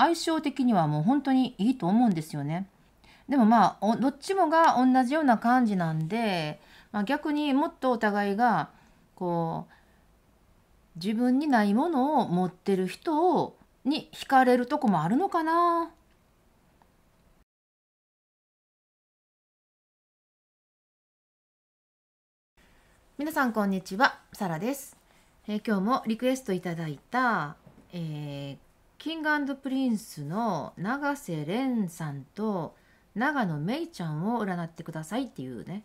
相性的にはもう本当にいいと思うんですよね。でもまあどっちもが同じような感じなんで、まあ、逆にもっとお互いがこう自分にないものを持ってる人をに惹かれるとこもあるのかな。皆さんこんにちは、サラです。えー、今日もリクエストいただいた、えーキングプリンスの永瀬廉さんと永野芽郁ちゃんを占ってくださいっていうね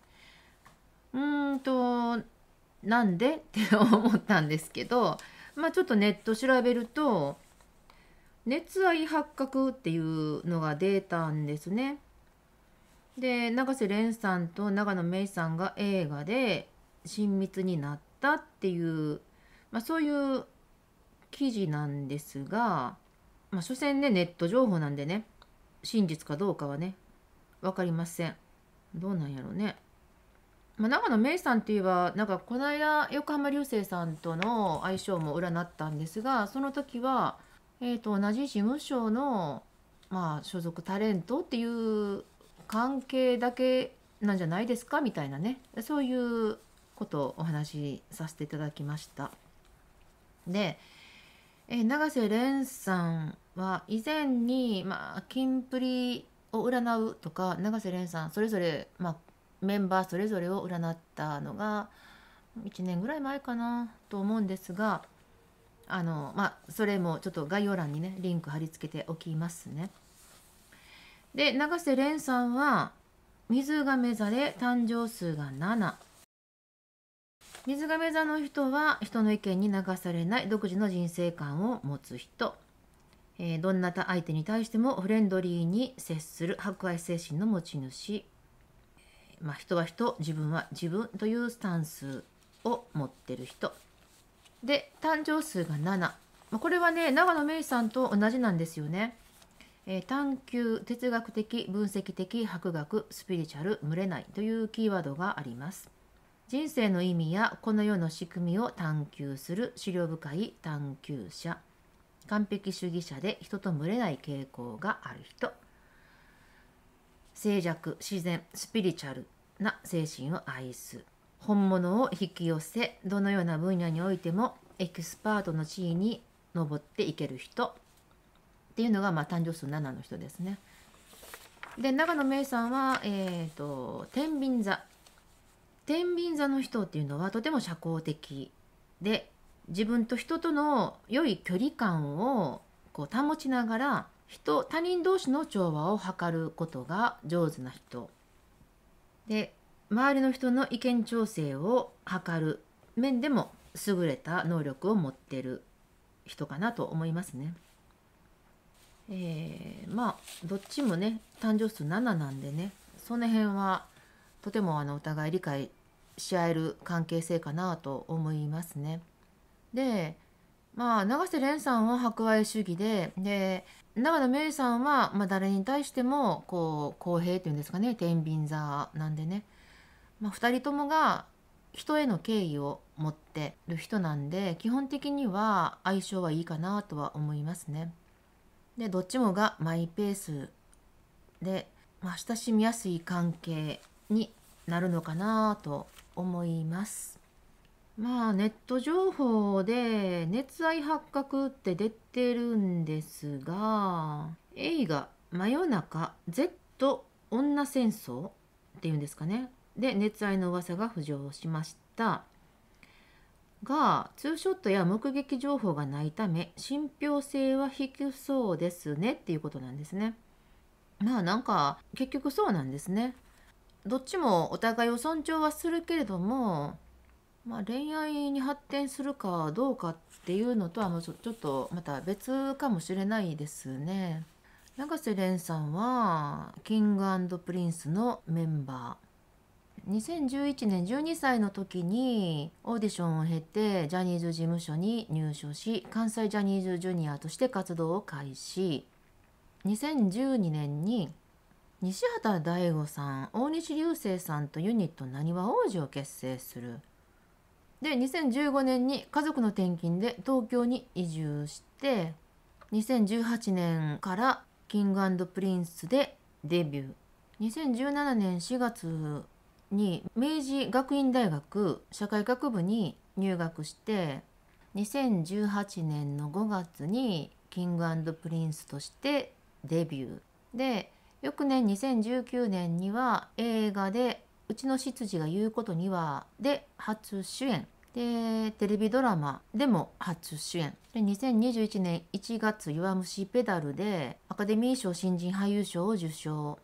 うーんとなんで って思ったんですけどまあちょっとネット調べると熱愛発覚っていうのが出たんですね。で永瀬廉さんと永野芽郁さんが映画で親密になったっていう、まあ、そういう記事なんですがまあ、所詮ね、ネット情報なんでね、真実かどうかはね、分かりません。どうなんやろうね。まあ、長野芽郁さんといえばなんかこの間横浜流星さんとの相性も占ったんですがその時は、えー、と同じ事務所の、まあ、所属タレントっていう関係だけなんじゃないですかみたいなねそういうことをお話しさせていただきました。でえ永瀬廉さんは以前に、まあ、キンプリを占うとか永瀬廉さんそれぞれ、まあ、メンバーそれぞれを占ったのが1年ぐらい前かなと思うんですがあの、まあ、それもちょっと概要欄にねリンク貼り付けておきますね。で永瀬廉さんは水が座で誕生数が7水亀座の人は人の意見に流されない独自の人生観を持つ人、えー、どんな相手に対してもフレンドリーに接する博愛精神の持ち主、まあ、人は人自分は自分というスタンスを持ってる人で誕生数が7、まこれはね永野芽郁さんと同じなんですよね。えー、探求哲学的分析的博学スピリチュアル群れないというキーワードがあります。人生の意味やこの世の仕組みを探求する資料深い探求者完璧主義者で人と群れない傾向がある人静寂自然スピリチュアルな精神を愛す本物を引き寄せどのような分野においてもエキスパートの地位に上っていける人っていうのが、まあ、誕生数7の人ですね。で永野芽郁さんは、えーと天秤座天秤座の人っていうのはとても社交的で自分と人との良い距離感をこう保ちながら人他人同士の調和を図ることが上手な人で周りの人の意見調整を図る面でも優れた能力を持ってる人かなと思いますね。えー、まあどっちもね誕生数7なんでねその辺はとてもあのお互い理解し合える関係性かなと思いますね。でまあ永瀬廉さんは博愛主義でで永野芽郁さんは、まあ、誰に対してもこう公平っていうんですかね天秤座なんでね、まあ、2人ともが人への敬意を持ってる人なんで基本的には相性はいいかなとは思いますね。でどっちもがマイペースで、まあ、親しみやすい関係になるのかなと思います。まあネット情報で熱愛発覚って出てるんですが映画「真夜中 Z 女戦争」っていうんですかねで熱愛の噂が浮上しましたがツーショットや目撃情報がないため信憑性は低そうですねっていうことなんですねまあなんか結局そうなんですねどっちもお互いを尊重はするけれども、まあ、恋愛に発展するかどうかっていうのとはもうちょっとまた別かもしれないですね。永瀬廉さんはキングプリンスのメンバー2011年12歳の時にオーディションを経てジャニーズ事務所に入所し関西ジャニーズジュニアとして活動を開始2012年に西畑大吾さん大西流星さんとユニットなにわ王子を結成するで2015年に家族の転勤で東京に移住して2018年からキングプリンスでデビュー2017年4月に明治学院大学社会学部に入学して2018年の5月にキングプリンスとしてデビューで翌年2019年には映画で「うちの執事が言うことには」で初主演でテレビドラマでも初主演で2021年1月「弱虫ペダル」でアカデミー賞新人俳優賞を受賞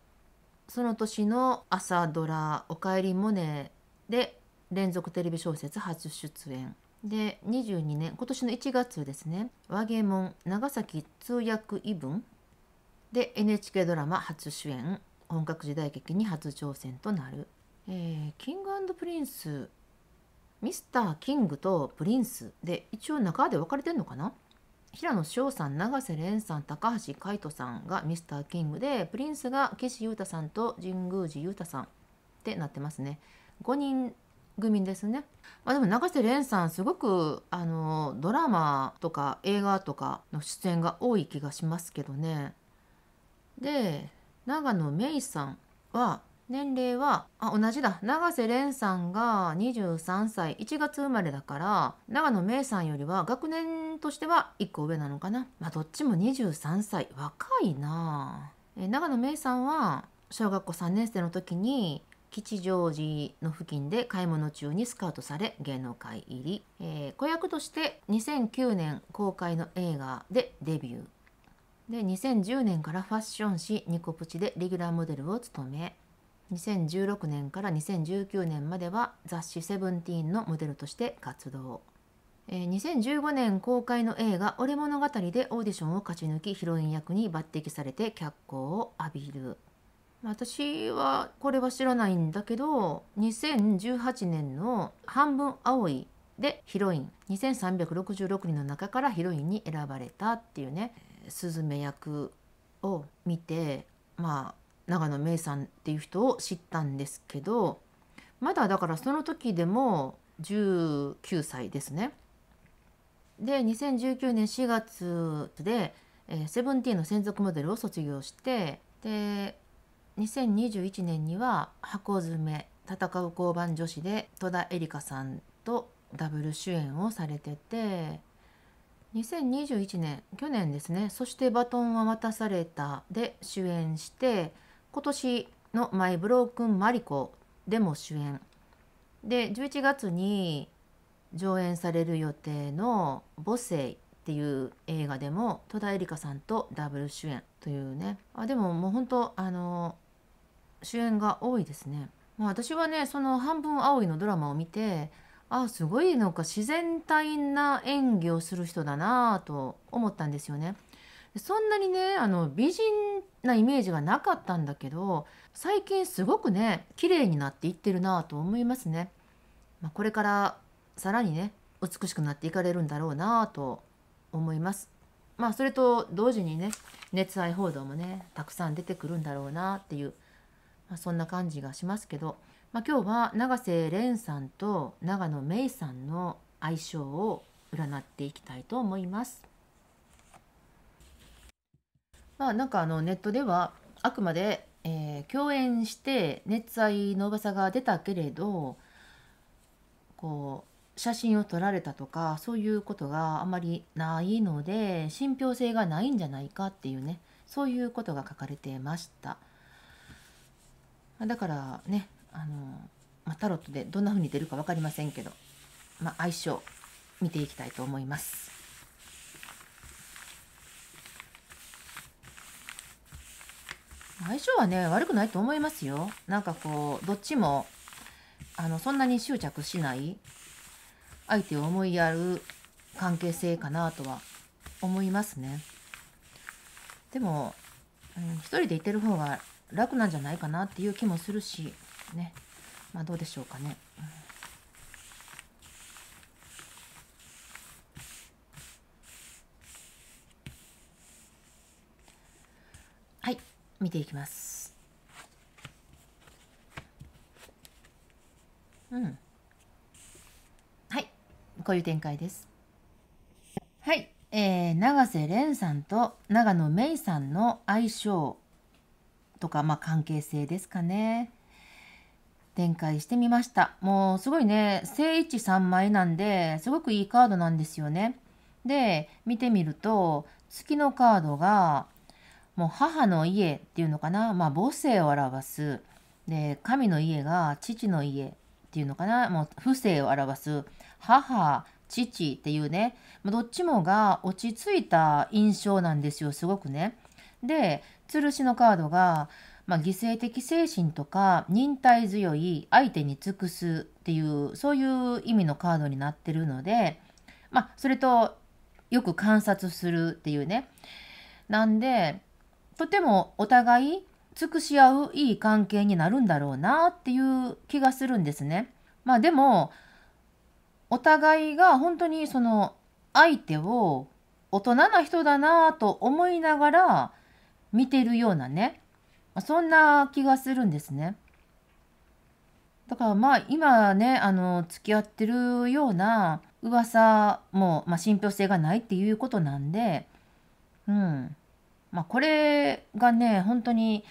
その年の朝ドラ「おかえりモネ」で連続テレビ小説初出演で22年今年の1月ですね「和芸門長崎通訳異文」で NHK ドラマ初主演本格時代劇に初挑戦となる、えー、キングプリンスミスターキングとプリンスで一応中で分かれてんのかな平野紫耀さん永瀬廉さん高橋海人さんがミスターキングでプリンスが岸優太さんと神宮寺優太さんってなってますね5人組ですね、まあ、でも永瀬廉さんすごくあのドラマとか映画とかの出演が多い気がしますけどねで長野芽衣さんは年齢はあ同じだ永瀬廉さんが23歳1月生まれだから長野芽郁さんよりは学年としては1個上なのかなまあどっちも23歳若いなえ長野芽郁さんは小学校3年生の時に吉祥寺の付近で買い物中にスカウトされ芸能界入り、えー、子役として2009年公開の映画でデビューで2010年からファッション誌「ニコプチ」でレギュラーモデルを務め2016年から2019年までは雑誌「セブンティーンのモデルとして活動2015年公開の映画「俺物語」でオーディションを勝ち抜きヒロイン役に抜擢されて脚光を浴びる私はこれは知らないんだけど2018年の「半分青い」でヒロイン2366人の中からヒロインに選ばれたっていうねスズメ役を見てまあ永野芽郁さんっていう人を知ったんですけどまだだからその時でも19歳ですね。で2019年4月で、えセブンティーンの専属モデルを卒業してで2021年には箱詰め戦う交番女子で戸田恵梨香さんとダブル主演をされてて2021年去年ですね「そしてバトンは渡された」で主演して今年の「マイ・ブロークン・マリコ」でも主演で11月に上演される予定の「母性」っていう映画でも戸田恵梨香さんとダブル主演というねあでももう本当あの主演が多いですね。まあ、私はねその「半分青い」のドラマを見てあすごいなんか自然体な演技をする人だなと思ったんですよね。そんなにねあの美人なイメージがなかったんだけど最近すごくね綺麗になっていってるなと思いますね。まあ、これからさらにね美しくなっていかれるんだろうなと思います。まあそれと同時にね熱愛報道もねたくさん出てくるんだろうなっていう、まあ、そんな感じがしますけどまあ、今日は永瀬廉さんと永野芽郁さんの相性を占っていきたいと思います。まあ、なんかあのネットではあくまで、えー、共演して熱愛の噂が出たけれどこう写真を撮られたとかそういうことがあまりないので信憑性がないんじゃないかっていうねそういうことが書かれてました。だからねあの、まあ、タロットでどんな風に出るか分かりませんけど、まあ、相性見ていきたいと思います。相性はね悪くないと思いますよ。なんかこうどっちもあのそんなに執着しない相手を思いやる関係性かなとは思いますね。でも、うん、一人でいてる方が楽なんじゃないかなっていう気もするしですねまあどうでしょうかね、はい見ていきますうんはいこういう展開ですはい、えー、永瀬廉さんと長野芽郁さんの相性とかまあ関係性ですかね展開してみました。もうすごいね、正位置3枚なんで、すごくいいカードなんですよね。で、見てみると、月のカードが、もう母の家っていうのかな、まあ母性を表す。で、神の家が父の家っていうのかな、もう父性を表す。母、父っていうね、どっちもが落ち着いた印象なんですよ、すごくね。で、吊るしのカードが、まあ、犠牲的精神とか忍耐強い相手に尽くすっていうそういう意味のカードになってるので、まあ、それとよく観察するっていうねなんでとてもお互い尽くし合ういい関係になるんだろうなっていう気がするんですね。まあ、でもお互いが本当にその相手を大人な人だなと思いながら見てるようなねまそんな気がするんですね。だからまあ今ねあの付き合ってるような噂も、まあ、信憑性がないっていうことなんで、うんまあ、これがね本当に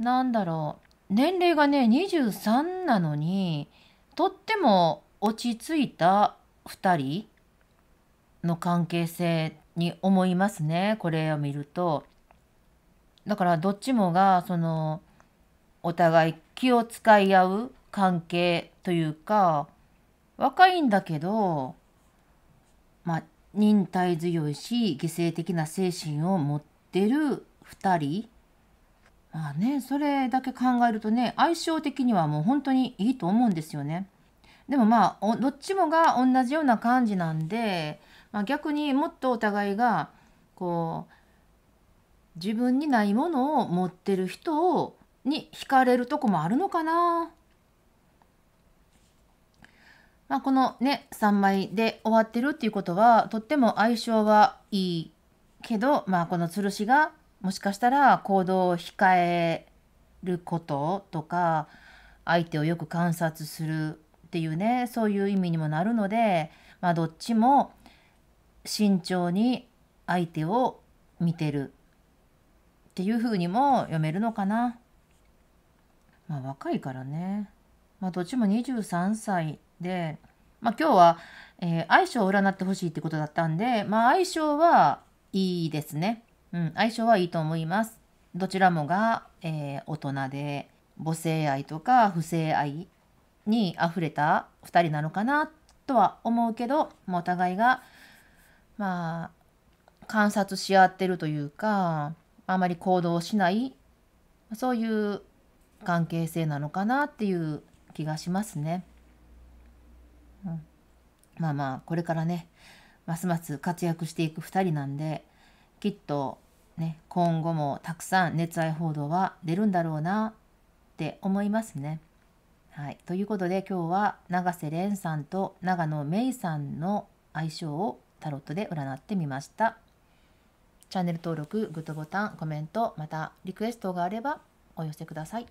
何だろう年齢がね23なのにとっても落ち着いた2人の関係性に思いますねこれを見ると。だからどっちもがそのお互い気を使い合う関係というか若いんだけどまあ忍耐強いし犠牲的な精神を持ってる2人まあねそれだけ考えるとね相性的にはもう本当にいいと思うんですよね。でもまあおどっちもが同じような感じなんで、まあ、逆にもっとお互いがこう自分にないものを持ってる人をに惹かれるとこもあるのかな。まあ、このね3枚で終わってるっていうことはとっても相性はいいけど、まあ、この吊るしがもしかしたら行動を控えることとか相手をよく観察するっていうねそういう意味にもなるので、まあ、どっちも慎重に相手を見てるっていう風にも読めるのかな。まあ若いからね。まあどっちも23歳で、まあ今日は、えー、相性を占ってほしいってことだったんで、まあ相性はいいですね。うん、相性はいいと思います。どちらもが、えー、大人で母性愛とか不性愛に溢れた2人なのかなとは思うけど、もうお互いがまあ観察し合ってるというかあまり行動しないそういう関係性なのかなっていう気がしますね。うん、まあまあこれからねますます活躍していく2人なんできっとね今後もたくさん熱愛報道は出るんだろうなって思いますね。はい、ということで今日は永瀬廉さんと永野芽郁さんの相性をタロットで占ってみました。チャンネル登録、グッドボタン、コメント、またリクエストがあればお寄せください。